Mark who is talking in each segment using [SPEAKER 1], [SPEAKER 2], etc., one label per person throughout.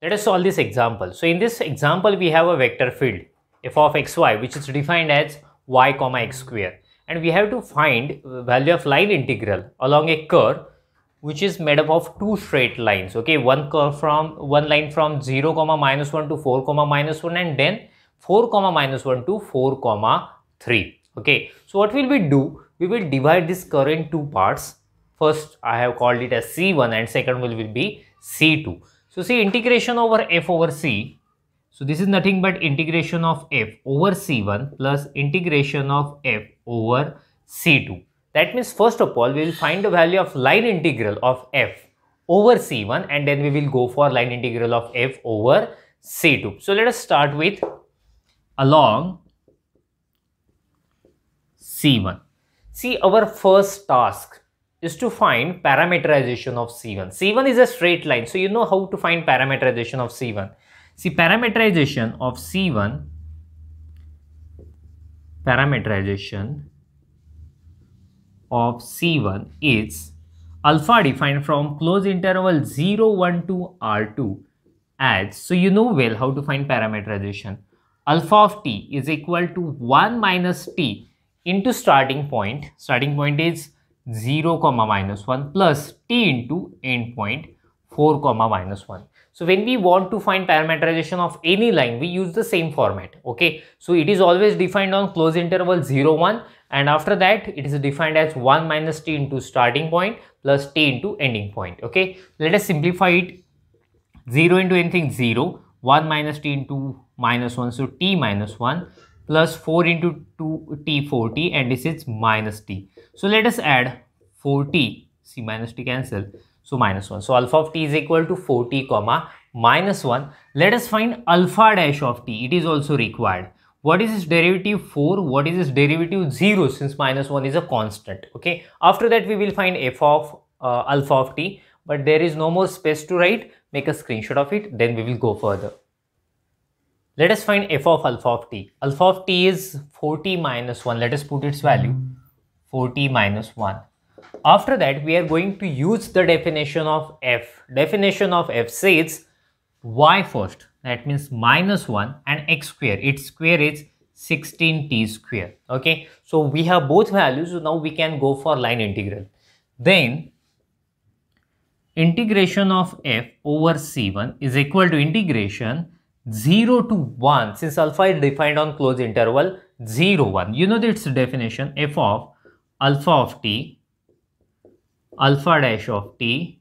[SPEAKER 1] Let us solve this example. So in this example, we have a vector field f of xy which is defined as y comma x square and we have to find value of line integral along a curve which is made up of two straight lines okay one curve from one line from 0 comma minus 1 to 4 comma minus 1 and then 4 comma minus 1 to 4 comma 3 okay so what will we do we will divide this curve in two parts first i have called it as c1 and second will, will be c2 so see integration over f over c. So this is nothing but integration of f over c1 plus integration of f over c2. That means first of all we will find the value of line integral of f over c1 and then we will go for line integral of f over c2. So let us start with along c1. See our first task is to find parameterization of C1. C1 is a straight line. So you know how to find parameterization of C1. See parameterization of C1, parameterization of C1 is alpha defined from close interval 0, 1 to R2 as, so you know well how to find parameterization. Alpha of t is equal to 1 minus t into starting point. Starting point is 0 comma minus 1 plus t into endpoint 4 comma minus 1. So when we want to find parameterization of any line, we use the same format. Okay. So it is always defined on close interval 0, 1 and after that it is defined as 1 minus t into starting point plus t into ending point. Okay. Let us simplify it. 0 into anything 0, 1 minus t into minus 1. So t minus 1 plus 4 into 2 t 4t and this is minus t. So let us add 4t, minus t cancel, so minus 1. So alpha of t is equal to 4t comma minus 1. Let us find alpha dash of t, it is also required. What is its derivative 4? What is its derivative 0 since minus 1 is a constant, okay? After that we will find f of uh, alpha of t but there is no more space to write. Make a screenshot of it then we will go further. Let us find f of alpha of t. Alpha of t is 40 1. Let us put its value 40 1. After that, we are going to use the definition of f. Definition of f says y first. That means minus 1 and x square. Its square is 16t square. Okay. So we have both values. So now we can go for line integral. Then integration of f over c1 is equal to integration 0 to 1 since alpha is defined on closed interval 0 1 you know its definition f of alpha of t alpha dash of t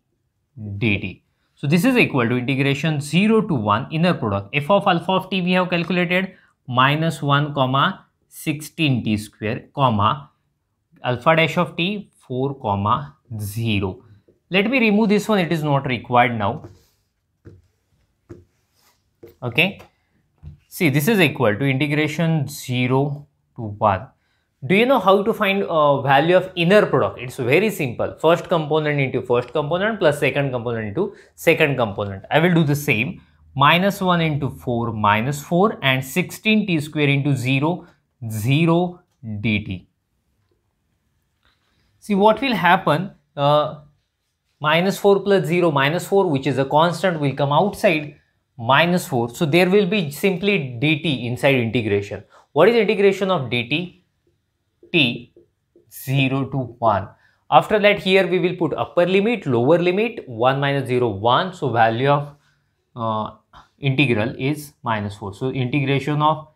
[SPEAKER 1] dt so this is equal to integration 0 to 1 inner product f of alpha of t we have calculated minus 1 comma 16 t square comma alpha dash of t 4 comma 0 let me remove this one it is not required now okay see this is equal to integration 0 to 1 do you know how to find uh, value of inner product it's very simple first component into first component plus second component into second component i will do the same minus 1 into 4 minus 4 and 16 t square into 0 0 dt see what will happen uh, minus 4 plus 0 minus 4 which is a constant will come outside minus 4. So there will be simply dt inside integration. What is integration of dt? t 0 to 1. After that here we will put upper limit, lower limit 1 minus 0 1. So value of uh, integral is minus 4. So integration of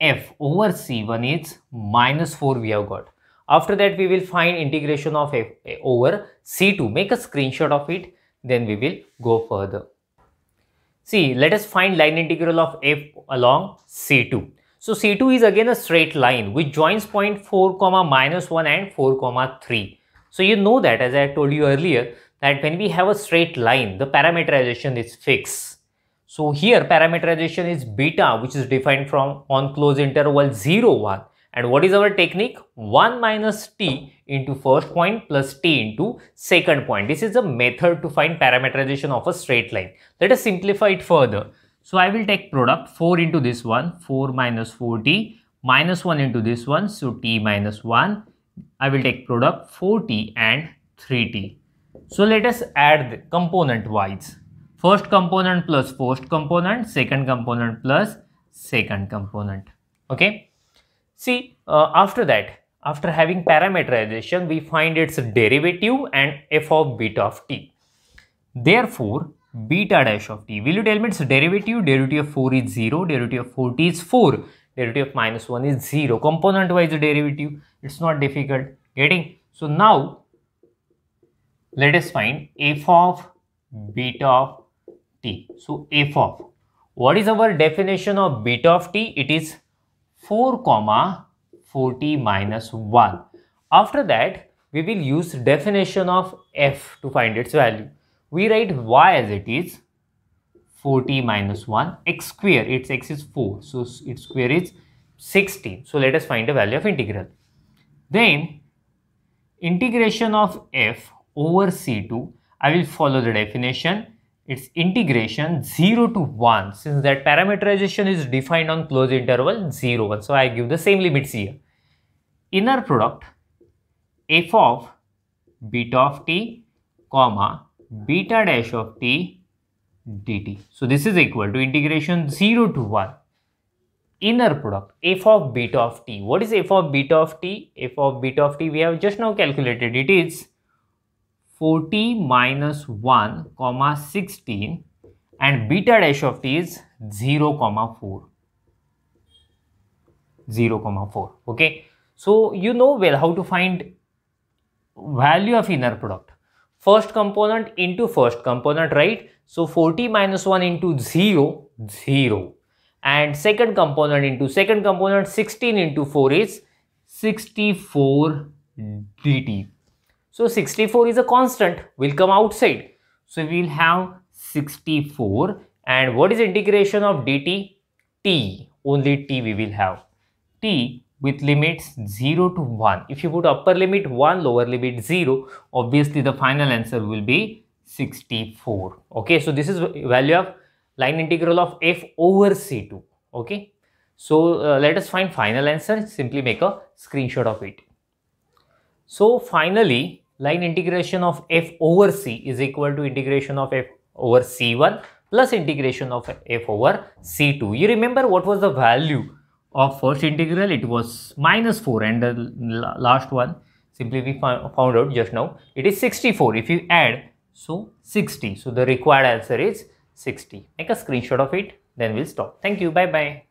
[SPEAKER 1] f over c1 is minus 4 we have got. After that we will find integration of f over c2. Make a screenshot of it then we will go further. See, let us find line integral of f along C2. So C2 is again a straight line which joins point 4 comma minus 1 and 4 comma 3. So you know that as I told you earlier that when we have a straight line, the parameterization is fixed. So here parameterization is beta which is defined from on closed interval 0 1 and what is our technique? 1 minus t into first point plus t into second point. This is a method to find parameterization of a straight line. Let us simplify it further. So I will take product 4 into this one, 4 minus 4t, minus 1 into this one, so t minus 1. I will take product 4t and 3t. So let us add the component wise. First component plus first component, second component plus second component. Okay. See, uh, after that, after having parameterization, we find its derivative and f of beta of t. Therefore, beta dash of t. Will you tell me its derivative? Derivative of 4 is 0, derivative of 4t is 4, derivative of minus 1 is 0. Component wise derivative, it's not difficult. Getting? So now, let us find f of beta of t. So f of, what is our definition of beta of t? It is 4 comma 40 minus 1. After that, we will use definition of f to find its value. We write y as it is 40 minus 1 x square its x is 4 so its square is 16 so let us find the value of integral then integration of f over c2 i will follow the definition its integration 0 to 1 since that parameterization is defined on closed interval 0 1 so I give the same limits here inner product f of beta of t comma beta dash of t dt so this is equal to integration 0 to 1 inner product f of beta of t what is f of beta of t f of beta of t we have just now calculated it is 40 minus 1 comma 16 and beta dash of t is 0 comma 4 0 comma 4 okay so you know well how to find value of inner product first component into first component right so 40 minus 1 into 0 0 and second component into second component 16 into 4 is 64 dt so 64 is a constant, will come outside. So we will have 64 and what is integration of dt? t, only t we will have. t with limits 0 to 1. If you put upper limit 1, lower limit 0, obviously the final answer will be 64. Okay, so this is value of line integral of f over c2. Okay, so uh, let us find final answer, simply make a screenshot of it. So finally, line integration of f over c is equal to integration of f over c1 plus integration of f over c2. You remember what was the value of first integral? It was minus 4 and the last one simply we found out just now. It is 64 if you add so 60. So the required answer is 60. Make a screenshot of it then we'll stop. Thank you. Bye-bye.